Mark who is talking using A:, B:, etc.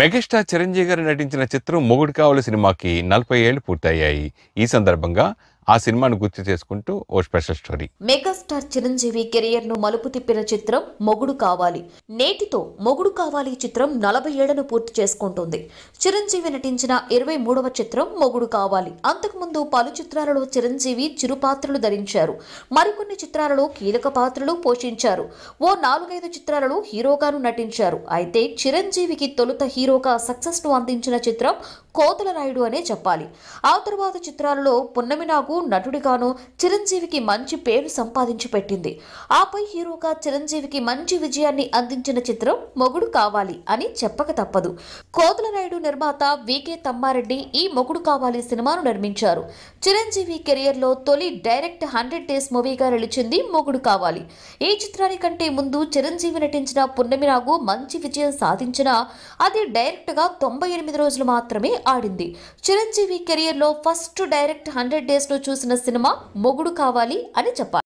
A: megastar Chiranjeevi గారు నటించిన చిత్రం మొగుడు కావాలి సినిమాకి నలభై ఏళ్లు పూర్తయ్యాయి ఈ సందర్భంగా ఆ సినిమాను గుర్తు చేసుకుంటూ ఓ special story
B: megastar Chiranjeevi career ను మలుపు తిప్పిన చిత్రం మొగుడు కావాలి నేటితో మొగుడు కావాలి చిత్రం నలభై ఏళ్లను పూర్తి చేసుకుంటుంది చిరంజీవి నటించిన ఇరవై మూడవ చిత్రం మొగుడు కావాలి అంతకుముందు పలు చిత్రాలలో చిరంజీవి చిరు పాత్రలు ధరించారు మరికొన్ని చిత్రాలలో కీలక పాత్రలు పోషించారు ఓ నాలుగైదు చిత్రాలలో హీరోగాను నటించారు అయితే చిరంజీవికి తొలుత హీరోగా సక్సెస్ ను అందించిన చిత్రం కోతల రాయుడు అనే చెప్పాలి ఆ తర్వాత చిత్రాలలో పున్నమి నాకు నటుడిగాను చిరంజీవికి మంచి పేరు సంపాదించి పెట్టింది ఆపై హీరోగా చిరంజీవికి మంచి విజయాన్ని అందించిన చిత్రం మొగుడు కావాలి అని చెప్పక తప్పదు కోదలనాయుడు నిర్మాత వికే తమ్మారెడ్డి ఈ మొగుడు కావాలి సినిమాను నిర్మించారు చిరంజీవి లో తొలి డైరెక్ట్ హండ్రెడ్ డేస్ మూవీగా నిలిచింది మొగుడు కావాలి ఈ చిత్రానికంటే ముందు చిరంజీవి నటించిన పున్నమి రాగు మంచి విజయం సాధించినా అది డైరెక్ట్గా తొంభై ఎనిమిది రోజులు మాత్రమే ఆడింది చిరంజీవి కెరియర్లో ఫస్ట్ డైరెక్ట్ హండ్రెడ్ డేస్ ను చూసిన సినిమా మొగుడు కావాలి అని చెప్పాలి